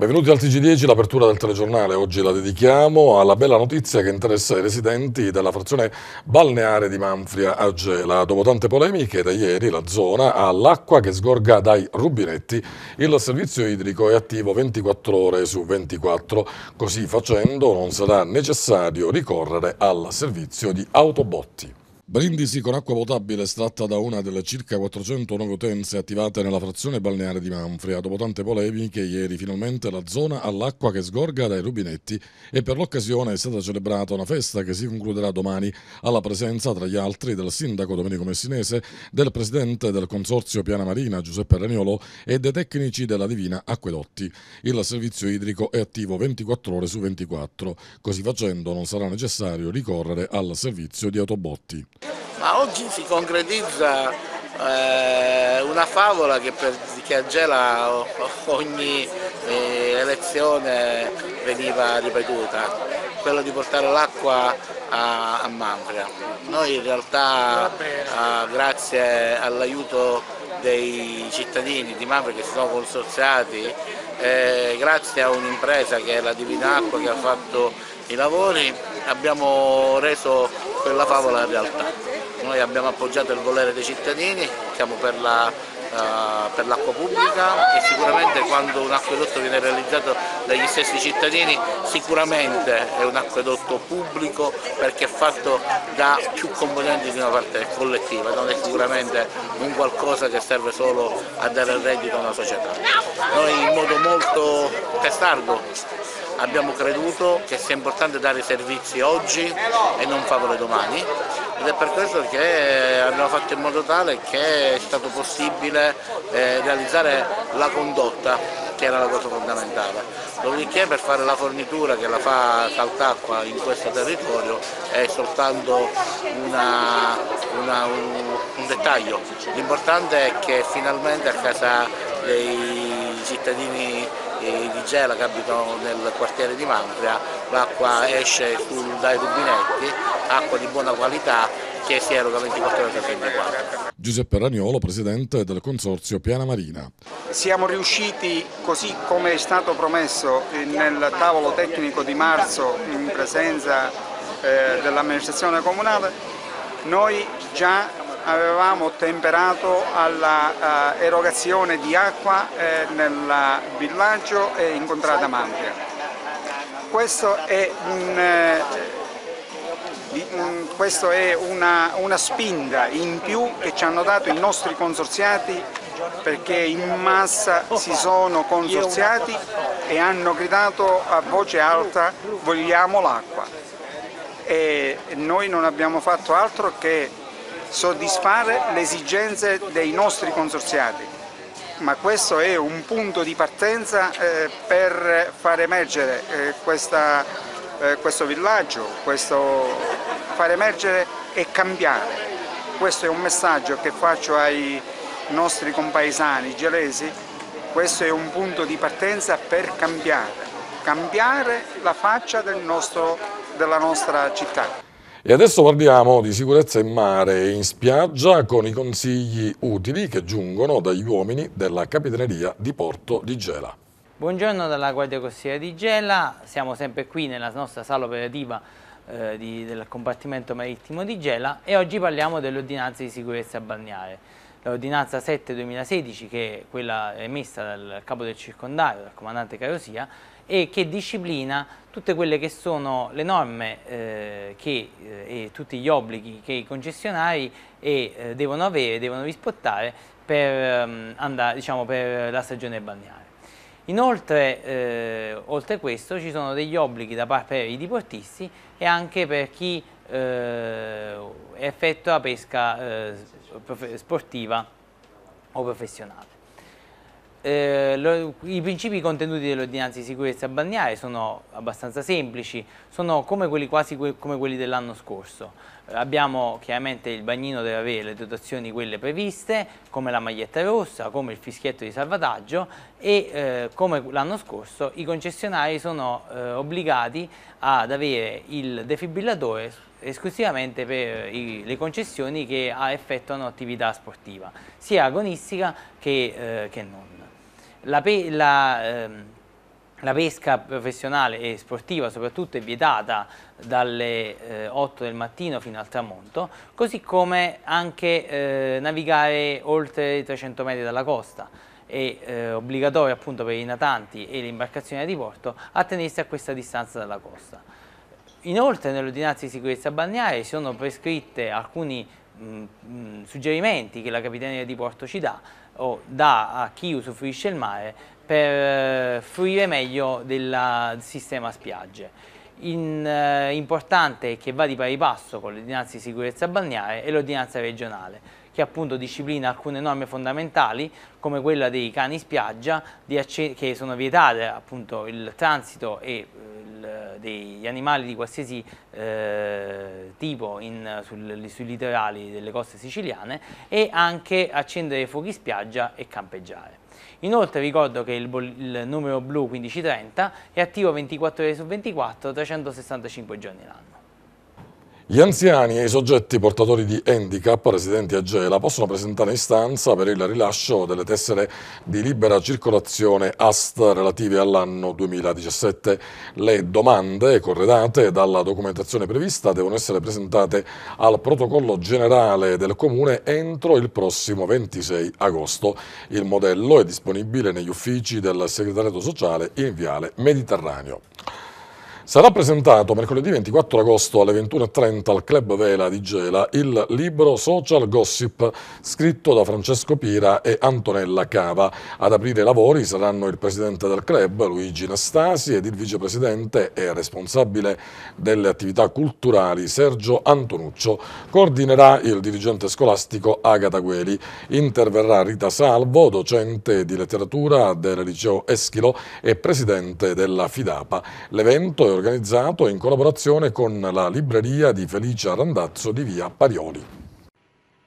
Benvenuti al TG10, l'apertura del telegiornale. Oggi la dedichiamo alla bella notizia che interessa i residenti della frazione balneare di Manfria a Gela. Dopo tante polemiche, da ieri la zona ha l'acqua che sgorga dai rubinetti. Il servizio idrico è attivo 24 ore su 24. Così facendo non sarà necessario ricorrere al servizio di autobotti. Brindisi con acqua potabile estratta da una delle circa 400 utenze attivate nella frazione balneare di Manfria. Dopo tante polemiche, ieri finalmente la zona ha l'acqua che sgorga dai rubinetti e per l'occasione è stata celebrata una festa che si concluderà domani alla presenza tra gli altri del sindaco Domenico Messinese, del presidente del consorzio Piana Marina Giuseppe Regnolo e dei tecnici della Divina Acquedotti. Il servizio idrico è attivo 24 ore su 24. Così facendo non sarà necessario ricorrere al servizio di autobotti. Ma oggi si concretizza eh, una favola che, per, che agela ogni eh, elezione veniva ripetuta, quello di portare l'acqua a, a Manfria. Noi in realtà eh, grazie all'aiuto dei cittadini di Manfria che si sono consorziati, eh, grazie a un'impresa che è la Divina Acqua che ha fatto i lavori, abbiamo reso quella favola è realtà. Noi abbiamo appoggiato il volere dei cittadini, siamo per eh, l'acqua la, uh, pubblica e sicuramente quando un acquedotto viene realizzato dagli stessi cittadini sicuramente è un acquedotto pubblico perché è fatto da più componenti di una parte collettiva, non è sicuramente un qualcosa che serve solo a dare il reddito a una società. Noi in modo molto testardo abbiamo creduto che sia importante dare servizi oggi e non farlo domani ed è per questo che eh, abbiamo fatto in modo tale che è stato possibile eh, realizzare la condotta che era la cosa fondamentale. Dopodiché per fare la fornitura che la fa Saltacqua in questo territorio è soltanto una, una, un, un dettaglio. L'importante è che finalmente a casa dei cittadini eh, di Gela che abitano nel quartiere di Mantria, l'acqua esce dai rubinetti, acqua di buona qualità che si eroga 24 ore su 24. Giuseppe Raniolo, presidente del Consorzio Piana Marina. Siamo riusciti, così come è stato promesso eh, nel tavolo tecnico di marzo in presenza eh, dell'amministrazione comunale, noi già avevamo temperato all'erogazione eh, di acqua eh, nel villaggio e in contrada Mantia. Questo è, eh, un, questo è una, una spinta in più che ci hanno dato i nostri consorziati perché in massa si sono consorziati e hanno gridato a voce alta vogliamo l'acqua e noi non abbiamo fatto altro che soddisfare le esigenze dei nostri consorziati, ma questo è un punto di partenza eh, per far emergere eh, questa, eh, questo villaggio, questo far emergere e cambiare. Questo è un messaggio che faccio ai nostri compaesani gelesi, questo è un punto di partenza per cambiare, cambiare la faccia del nostro, della nostra città. E adesso parliamo di sicurezza in mare e in spiaggia con i consigli utili che giungono dagli uomini della Capitaneria di Porto di Gela. Buongiorno dalla Guardia Costiera di Gela, siamo sempre qui nella nostra sala operativa eh, di, del compartimento marittimo di Gela e oggi parliamo dell'ordinanza di sicurezza balneare. L'ordinanza 7-2016 che è quella emessa dal capo del circondario, dal comandante Carosia, e che disciplina tutte quelle che sono le norme eh, che, eh, e tutti gli obblighi che i concessionari eh, devono avere, devono rispettare per, um, ehm, andare, diciamo, per la stagione balneare. Inoltre, eh, oltre a questo, ci sono degli obblighi da parte dei diportisti e anche per chi eh, effettua pesca eh, sportiva o professionale. Eh, lo, I principi contenuti dell'ordinanza di sicurezza balneare sono abbastanza semplici, sono come quelli, quasi que, come quelli dell'anno scorso. Abbiamo chiaramente il bagnino deve avere le dotazioni quelle previste, come la maglietta rossa, come il fischietto di salvataggio e eh, come l'anno scorso i concessionari sono eh, obbligati ad avere il defibrillatore esclusivamente per i, le concessioni che effettuano attività sportiva, sia agonistica che, eh, che non. La, la, ehm, la pesca professionale e sportiva soprattutto è vietata dalle eh, 8 del mattino fino al tramonto, così come anche eh, navigare oltre i 300 metri dalla costa è eh, obbligatorio appunto per i natanti e le imbarcazioni di porto attenersi a questa distanza dalla costa. Inoltre nell'ordinanza di sicurezza balneare sono prescritte alcuni mh, mm, mm, suggerimenti che la Capitaneria di Porto ci dà o dà a chi usufruisce il mare per eh, fruire meglio del sistema spiagge. In, eh, importante che va di pari passo con l'ordinanza di sicurezza balneare e l'ordinanza regionale che appunto disciplina alcune norme fondamentali come quella dei cani spiaggia che sono vietate appunto il transito e eh, il, degli animali di qualsiasi eh, tipo in, sul, sui litorali delle coste siciliane e anche accendere fuochi spiaggia e campeggiare. Inoltre ricordo che il, il numero blu 1530 è attivo 24 ore su 24, 365 giorni l'anno. Gli anziani e i soggetti portatori di handicap residenti a Gela possono presentare istanza per il rilascio delle tessere di libera circolazione AST relative all'anno 2017. Le domande, corredate dalla documentazione prevista, devono essere presentate al protocollo generale del Comune entro il prossimo 26 agosto. Il modello è disponibile negli uffici del segretariato sociale in Viale Mediterraneo. Sarà presentato mercoledì 24 agosto alle 21.30 al Club Vela di Gela il libro Social Gossip scritto da Francesco Pira e Antonella Cava. Ad aprire i lavori saranno il presidente del club Luigi Nastasi ed il vicepresidente e responsabile delle attività culturali Sergio Antonuccio. Coordinerà il dirigente scolastico Agata Gueli. Interverrà Rita Salvo, docente di letteratura del liceo Eschilo e presidente della FIDAPA. L'evento è organizzato in collaborazione con la libreria di Felicia Randazzo di via Parioli.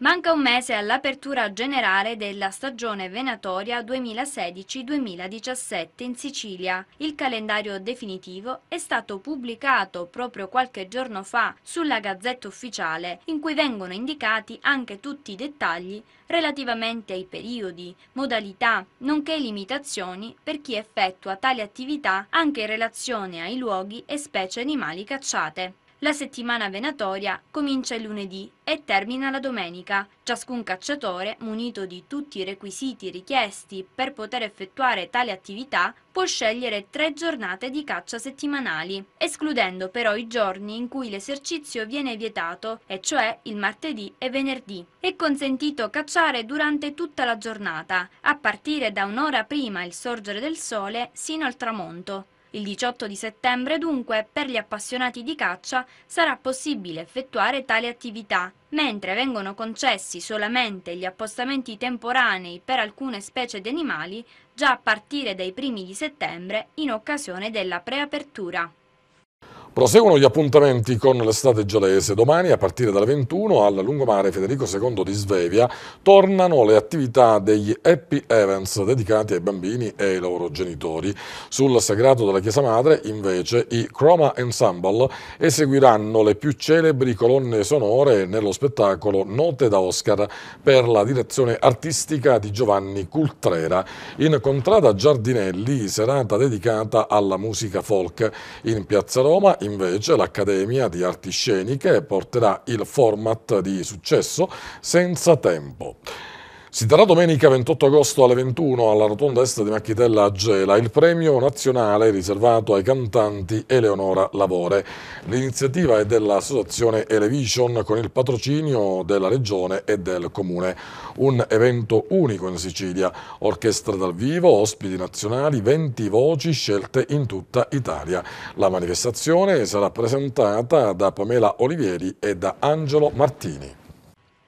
Manca un mese all'apertura generale della stagione venatoria 2016-2017 in Sicilia. Il calendario definitivo è stato pubblicato proprio qualche giorno fa sulla Gazzetta Ufficiale, in cui vengono indicati anche tutti i dettagli relativamente ai periodi, modalità, nonché limitazioni per chi effettua tali attività anche in relazione ai luoghi e specie animali cacciate. La settimana venatoria comincia il lunedì e termina la domenica. Ciascun cacciatore, munito di tutti i requisiti richiesti per poter effettuare tale attività, può scegliere tre giornate di caccia settimanali, escludendo però i giorni in cui l'esercizio viene vietato, e cioè il martedì e venerdì. È consentito cacciare durante tutta la giornata, a partire da un'ora prima il sorgere del sole sino al tramonto. Il 18 di settembre dunque per gli appassionati di caccia sarà possibile effettuare tale attività, mentre vengono concessi solamente gli appostamenti temporanei per alcune specie di animali già a partire dai primi di settembre in occasione della preapertura. Proseguono gli appuntamenti con l'estate gelese. Domani, a partire dalle 21, al lungomare Federico II di Svevia, tornano le attività degli Happy Events dedicati ai bambini e ai loro genitori. Sul sagrato della Chiesa Madre, invece, i Chroma Ensemble eseguiranno le più celebri colonne sonore nello spettacolo Note da Oscar per la direzione artistica di Giovanni Cultrera. In Contrada Giardinelli, serata dedicata alla musica folk. In Piazza Roma, invece l'Accademia di Arti Sceniche porterà il format di successo senza tempo. Si darà domenica 28 agosto alle 21 alla rotonda est di Macchitella a Gela il premio nazionale riservato ai cantanti Eleonora Lavore. L'iniziativa è dell'associazione Elevision con il patrocinio della regione e del comune. Un evento unico in Sicilia, orchestra dal vivo, ospiti nazionali, 20 voci scelte in tutta Italia. La manifestazione sarà presentata da Pamela Olivieri e da Angelo Martini.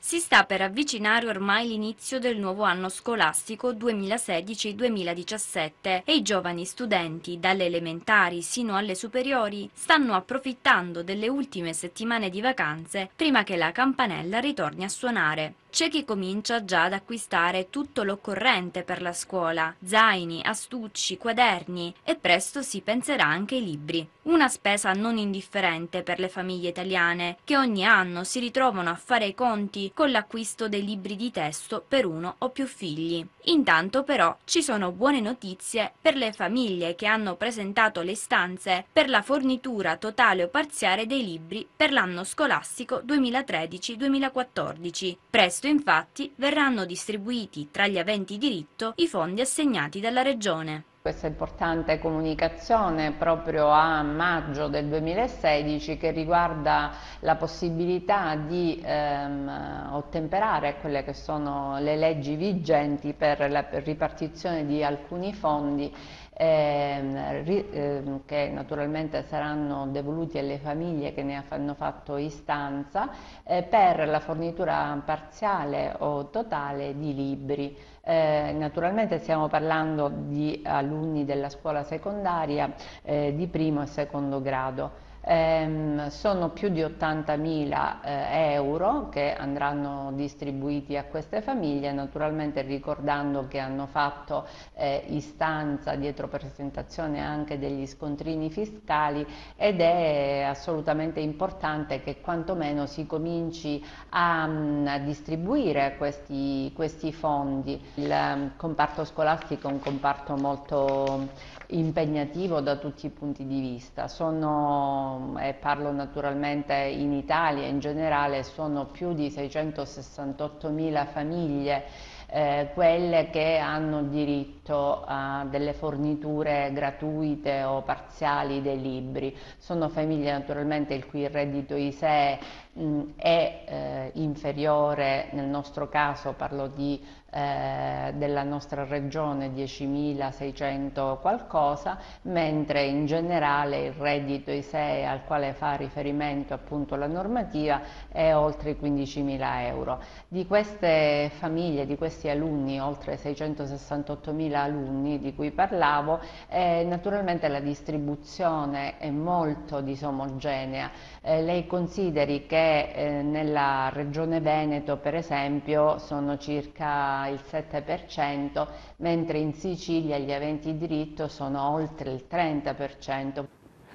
Si sta per avvicinare ormai l'inizio del nuovo anno scolastico 2016-2017 e i giovani studenti, dalle elementari sino alle superiori, stanno approfittando delle ultime settimane di vacanze prima che la campanella ritorni a suonare. C'è chi comincia già ad acquistare tutto l'occorrente per la scuola, zaini, astucci, quaderni e presto si penserà anche ai libri. Una spesa non indifferente per le famiglie italiane, che ogni anno si ritrovano a fare i conti con l'acquisto dei libri di testo per uno o più figli. Intanto però ci sono buone notizie per le famiglie che hanno presentato le istanze per la fornitura totale o parziale dei libri per l'anno scolastico 2013-2014. Presto questo infatti verranno distribuiti tra gli aventi diritto i fondi assegnati dalla Regione. Questa importante comunicazione proprio a maggio del 2016 che riguarda la possibilità di ehm, ottemperare quelle che sono le leggi vigenti per la ripartizione di alcuni fondi ehm, ri, ehm, che naturalmente saranno devoluti alle famiglie che ne hanno fatto istanza eh, per la fornitura parziale o totale di libri. Eh, naturalmente stiamo parlando di alunni della scuola secondaria eh, di primo e secondo grado ehm, sono più di 80.000 eh, euro che andranno distribuiti a queste famiglie, naturalmente ricordando che hanno fatto eh, istanza dietro presentazione anche degli scontrini fiscali ed è assolutamente importante che quantomeno si cominci a, mm, a distribuire questi, questi fondi. Il ehm, comparto scolastico è un comparto molto impegnativo da tutti i punti di vista. Sono, e parlo naturalmente in Italia in generale, sono più di 668.000 famiglie eh, quelle che hanno diritto a delle forniture gratuite o parziali dei libri. Sono famiglie naturalmente il cui reddito ISEE mh, mm, è eh, inferiore, nel nostro caso parlo di eh, della nostra regione 10.600 qualcosa, mentre in generale il reddito ISEE al quale fa riferimento appunto la normativa è oltre i 15.000 euro. Di queste famiglie, di questi alunni, oltre 668.000 alunni di cui parlavo, eh, naturalmente la distribuzione è molto disomogenea. Eh, lei consideri che eh, nella regione Veneto per esempio sono circa il 7%, mentre in Sicilia gli aventi diritto sono oltre il 30%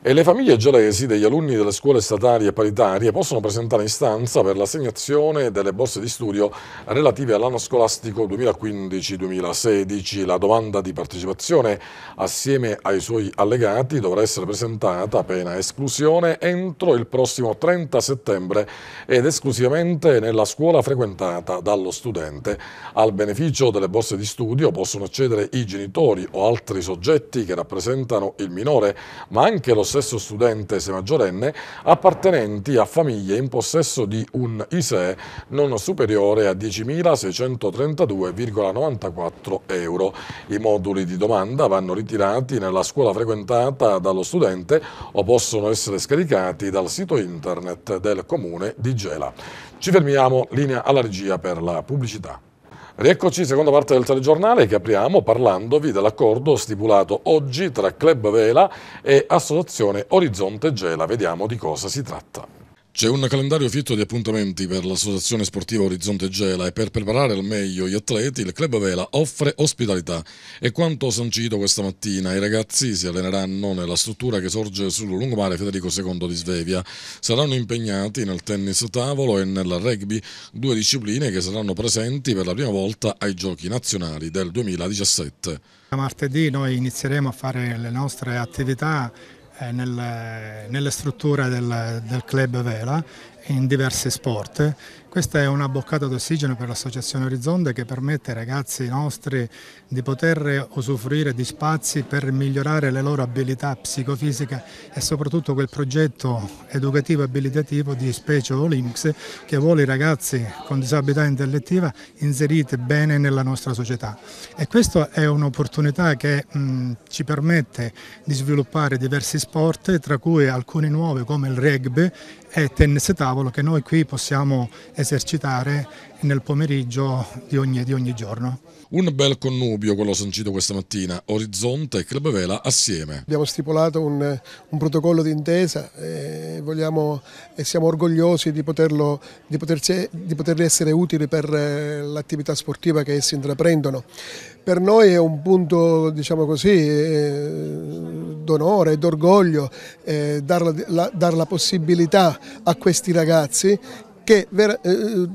e le famiglie gelesi degli alunni delle scuole statali e paritarie possono presentare istanza per l'assegnazione delle borse di studio relative all'anno scolastico 2015-2016. La domanda di partecipazione assieme ai suoi allegati dovrà essere presentata appena esclusione entro il prossimo 30 settembre ed esclusivamente nella scuola frequentata dallo studente. Al beneficio delle borse di studio possono accedere i genitori o altri soggetti che rappresentano il minore, ma anche lo possesso studente se maggiorenne appartenenti a famiglie in possesso di un ISEE non superiore a 10.632,94 euro. I moduli di domanda vanno ritirati nella scuola frequentata dallo studente o possono essere scaricati dal sito internet del comune di Gela. Ci fermiamo, linea alla regia per la pubblicità. Rieccoci, seconda parte del telegiornale che apriamo parlandovi dell'accordo stipulato oggi tra Club Vela e Associazione Orizzonte Gela. Vediamo di cosa si tratta. C'è un calendario fitto di appuntamenti per l'Associazione Sportiva Orizzonte Gela e per preparare al meglio gli atleti il Club Vela offre ospitalità e quanto sancito questa mattina i ragazzi si alleneranno nella struttura che sorge sul lungomare Federico II di Svevia. Saranno impegnati nel tennis tavolo e nel rugby, due discipline che saranno presenti per la prima volta ai giochi nazionali del 2017. Martedì noi inizieremo a fare le nostre attività eh, nel, nelle strutture del, del club Vela in diversi sport. Questa è una boccata d'ossigeno per l'Associazione Orizzonte che permette ai ragazzi nostri di poter usufruire di spazi per migliorare le loro abilità psicofisiche e soprattutto quel progetto educativo abilitativo di Specie Olympics che vuole i ragazzi con disabilità intellettiva inseriti bene nella nostra società. E questa è un'opportunità che mh, ci permette di sviluppare diversi sport tra cui alcuni nuovi come il rugby è tennis tavolo che noi qui possiamo esercitare nel pomeriggio di ogni, di ogni giorno. Un bel connubio quello sancito questa mattina, Orizzonte e Club Vela assieme. Abbiamo stipulato un, un protocollo d'intesa e, vogliamo, e siamo orgogliosi di, poterlo, di, poterci, di poterli essere utili per eh, l'attività sportiva che essi intraprendono. Per noi è un punto, diciamo così, eh, d'onore e d'orgoglio eh, dar, la, dar, la, possibilità a questi ragazzi che, ver, eh,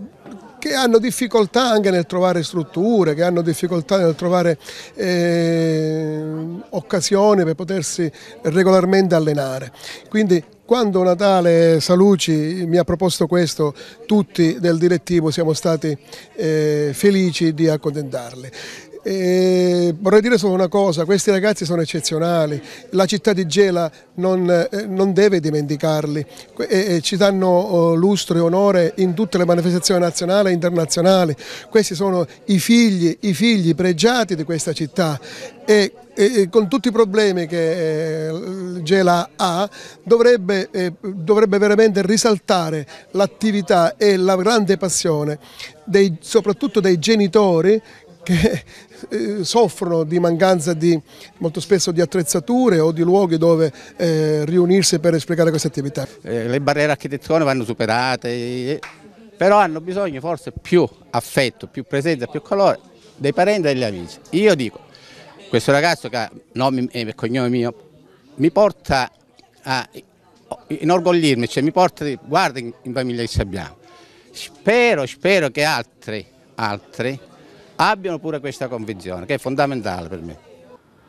che, hanno difficoltà anche nel trovare strutture, che hanno difficoltà nel trovare eh, occasioni per potersi regolarmente allenare. Quindi quando Natale Saluci mi ha proposto questo, tutti del direttivo siamo stati eh, felici di accontentarli. E vorrei dire solo una cosa, questi ragazzi sono eccezionali, la città di Gela non, eh, non deve dimenticarli, e, ci danno oh, lustro e onore in tutte le manifestazioni nazionali e internazionali, questi sono i figli, i figli pregiati di questa città e, e con tutti i problemi che eh, Gela ha dovrebbe, eh, dovrebbe veramente risaltare l'attività e la grande passione dei, soprattutto dei genitori che eh, soffrono di mancanza di, molto spesso di attrezzature o di luoghi dove eh, riunirsi per esplicare queste attività. Eh, le barriere architettoniche vanno superate, però hanno bisogno forse più affetto, più presenza, più calore dei parenti e degli amici. Io dico, questo ragazzo che ha nome e eh, cognome mio mi porta a inorgoglirmi, cioè mi porta a guarda in, famiglia che ci abbiamo. Spero, spero che altri, altri abbiano pure questa convinzione, che è fondamentale per me.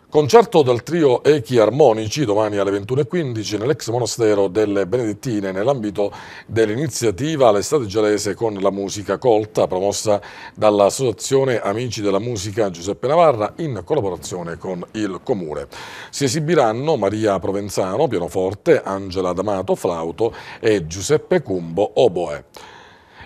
Concerto del trio Echi Armonici domani alle 21.15 nell'ex monastero delle Benedettine nell'ambito dell'iniziativa L'estate gelese con la musica colta promossa dall'associazione Amici della Musica Giuseppe Navarra in collaborazione con il Comune. Si esibiranno Maria Provenzano, pianoforte, Angela D'Amato, flauto e Giuseppe Cumbo, oboe.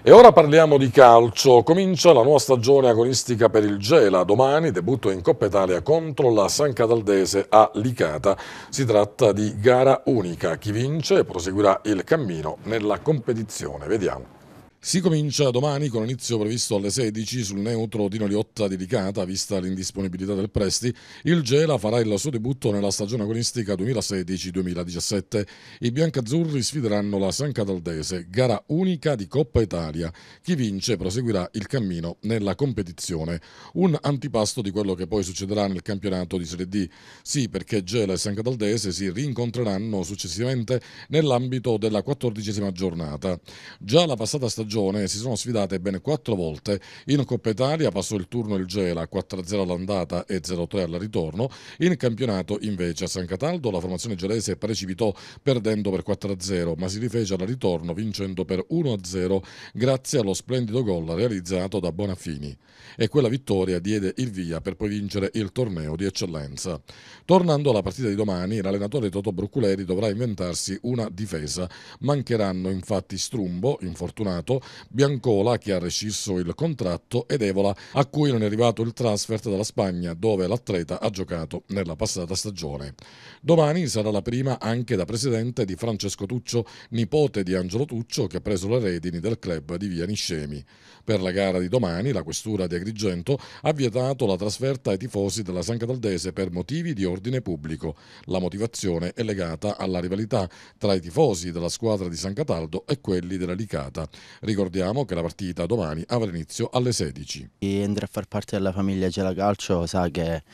E ora parliamo di calcio. Comincia la nuova stagione agonistica per il Gela. Domani debutto in Coppa Italia contro la San Cataldese a Licata. Si tratta di gara unica. Chi vince proseguirà il cammino nella competizione. Vediamo. Si comincia domani con inizio previsto alle 16 sul neutro di Noliotta dedicata, vista l'indisponibilità del Presti. Il Gela farà il suo debutto nella stagione agonistica 2016-2017. I biancazzurri sfideranno la San Cataldese, gara unica di Coppa Italia. Chi vince proseguirà il cammino nella competizione. Un antipasto di quello che poi succederà nel campionato di Serie D. Sì, perché Gela e San Cataldese si rincontreranno successivamente nell'ambito della quattordicesima giornata. Già la passata stagione stagione si sono sfidate ben quattro volte. In Coppa Italia passò il turno il Gela 4-0 all'andata e 0-3 al ritorno. In campionato invece a San Cataldo la formazione gelese precipitò perdendo per 4-0 ma si rifece al ritorno vincendo per 1-0 grazie allo splendido gol realizzato da Bonafini. E quella vittoria diede il via per poi vincere il torneo di eccellenza. Tornando alla partita di domani, l'allenatore Toto Bruculeri dovrà inventarsi una difesa. Mancheranno infatti Strumbo, infortunato, Biancola che ha rescisso il contratto ed Evola a cui non è arrivato il transfert dalla Spagna dove l'atleta ha giocato nella passata stagione. Domani sarà la prima anche da presidente di Francesco Tuccio, nipote di Angelo Tuccio che ha preso le redini del club di Via Niscemi. Per la gara di domani la questura di Agrigento ha vietato la trasferta ai tifosi della San Cataldese per motivi di ordine pubblico. La motivazione è legata alla rivalità tra i tifosi della squadra di San Cataldo e quelli della Licata. Ricordiamo che la partita domani avrà inizio alle 16. Chi entra a far parte della famiglia Gelacalcio sa che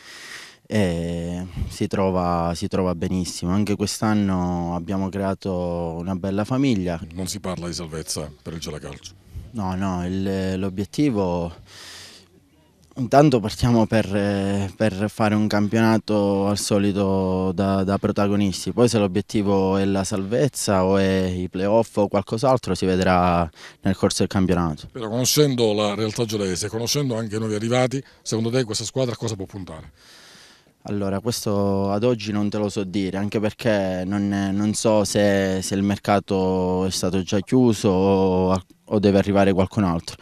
e eh, si trova, si trova, benissimo. Anche quest'anno abbiamo creato una bella famiglia. Non si parla di salvezza per il Gelacalcio. No, no, l'obiettivo... Intanto partiamo per, per, fare un campionato al solito da, da protagonisti, poi se l'obiettivo è la salvezza o è i playoff o qualcos'altro si vedrà nel corso del campionato. Però conoscendo la realtà giolese, conoscendo anche i nuovi arrivati, secondo te questa squadra a cosa può puntare? Allora, questo ad oggi non te lo so dire, anche perché non, non so se, se, il mercato è stato già chiuso o, o, deve arrivare qualcun altro.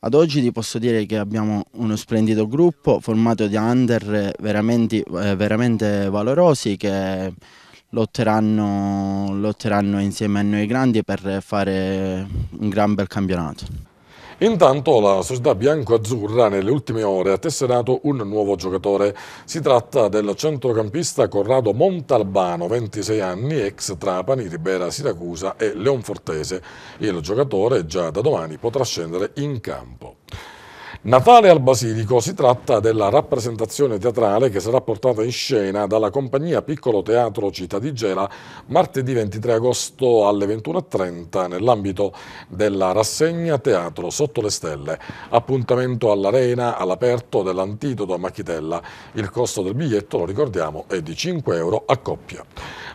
Ad oggi ti posso dire che abbiamo uno splendido gruppo formato di under veramente, eh, veramente valorosi che lotteranno, lotteranno insieme a noi grandi per fare un gran bel campionato. Intanto la società bianco-azzurra nelle ultime ore ha tesserato un nuovo giocatore. Si tratta del centrocampista Corrado Montalbano, 26 anni, ex Trapani, Ribera, Siracusa e Leonfortese. Il giocatore già da domani potrà scendere in campo. Natale al Basilico si tratta della rappresentazione teatrale che sarà portata in scena dalla compagnia Piccolo Teatro Città di Gela martedì 23 agosto alle 21.30 nell'ambito della rassegna Teatro Sotto le Stelle, appuntamento all'Arena all'aperto dell'Antidoto a Machitella. Il costo del biglietto, lo ricordiamo, è di 5 euro a coppia.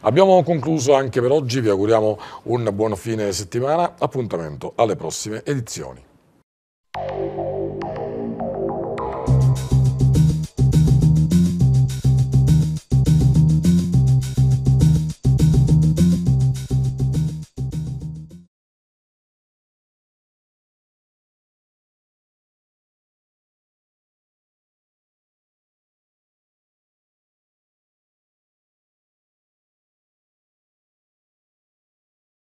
Abbiamo concluso anche per oggi, vi auguriamo un buon fine settimana, appuntamento alle prossime edizioni.